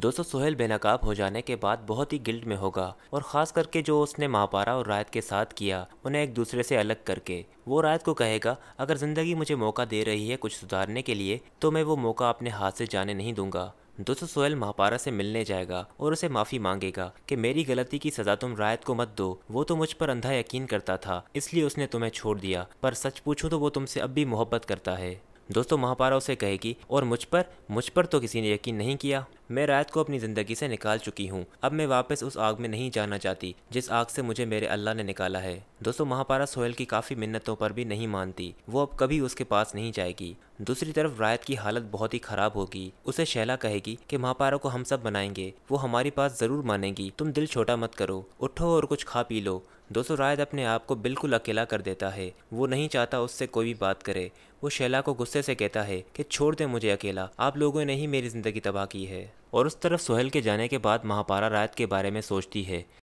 दोस्तों सोहेल बेनकाब हो जाने के बाद बहुत ही गिल्ड में होगा और ख़ास करके जो उसने महापारा और रायत के साथ किया उन्हें एक दूसरे से अलग करके वो रायत को कहेगा अगर ज़िंदगी मुझे मौका दे रही है कुछ सुधारने के लिए तो मैं वो मौका अपने हाथ से जाने नहीं दूंगा दोस्तों सोहेल महापारा से मिलने जाएगा और उसे माफ़ी मांगेगा कि मेरी गलती की सज़ा तुम रायत को मत दो वो तो मुझ पर अंधा यकीन करता था इसलिए उसने तुम्हें छोड़ दिया पर सच पूछो तो वो तुमसे अब भी मोहब्बत करता है दोस्तों महापारा उसे कहेगी और मुझ पर मुझ पर तो किसी ने यकीन नहीं किया मैं रात को अपनी ज़िंदगी से निकाल चुकी हूँ अब मैं वापस उस आग में नहीं जाना चाहती जिस आग से मुझे मेरे अल्लाह ने निकाला है दोस्तों महापारा सोहेल की काफ़ी मिन्नतों पर भी नहीं मानती वो अब कभी उसके पास नहीं जाएगी दूसरी तरफ रायत की हालत बहुत ही ख़राब होगी उसे शैला कहेगी कि महापारा को हम सब बनाएंगे वो हमारी पास ज़रूर मानेगी तुम दिल छोटा मत करो उठो और कुछ खा पी लो दोस्तों रायत अपने आप को बिल्कुल अकेला कर देता है वो नहीं चाहता उससे कोई भी बात करे वो शैला को गुस्से से कहता है कि छोड़ दे मुझे अकेला आप लोगों ने ही मेरी ज़िंदगी तबाह की है और उस तरफ सोहेल के जाने के बाद महापारा रात के बारे में सोचती है